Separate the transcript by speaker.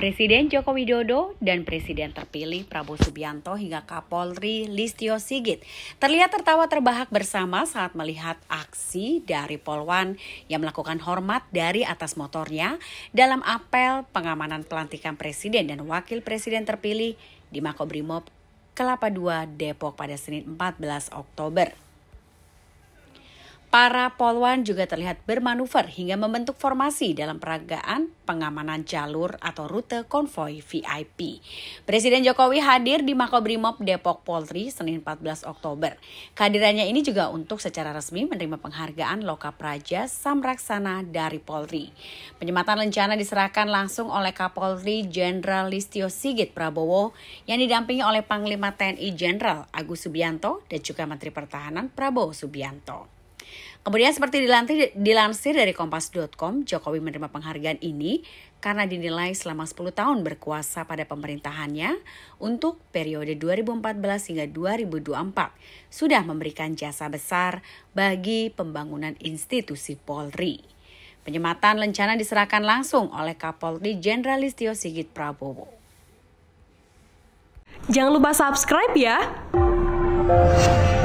Speaker 1: Presiden Joko Widodo dan Presiden terpilih Prabowo Subianto hingga Kapolri Listio Sigit terlihat tertawa terbahak bersama saat melihat aksi dari Polwan yang melakukan hormat dari atas motornya dalam apel pengamanan pelantikan Presiden dan Wakil Presiden terpilih di Makobrimob Kelapa II Depok pada Senin 14 Oktober. Para polwan juga terlihat bermanuver hingga membentuk formasi dalam peragaan pengamanan jalur atau rute konvoi VIP. Presiden Jokowi hadir di Makobrimob Depok Polri Senin 14 Oktober. Kehadirannya ini juga untuk secara resmi menerima penghargaan Loka Praja Samraksana dari Polri. Penyematan lencana diserahkan langsung oleh Kapolri Jenderal Listio Sigit Prabowo yang didampingi oleh Panglima TNI Jenderal Agus Subianto dan juga Menteri Pertahanan Prabowo Subianto. Kemudian seperti dilantir, dilansir dari kompas.com, Jokowi menerima penghargaan ini karena dinilai selama 10 tahun berkuasa pada pemerintahannya untuk periode 2014 hingga 2024 sudah memberikan jasa besar bagi pembangunan institusi Polri. Penyematan lencana diserahkan langsung oleh Kapolri Jenderal Listio Sigit Prabowo.
Speaker 2: Jangan lupa subscribe ya.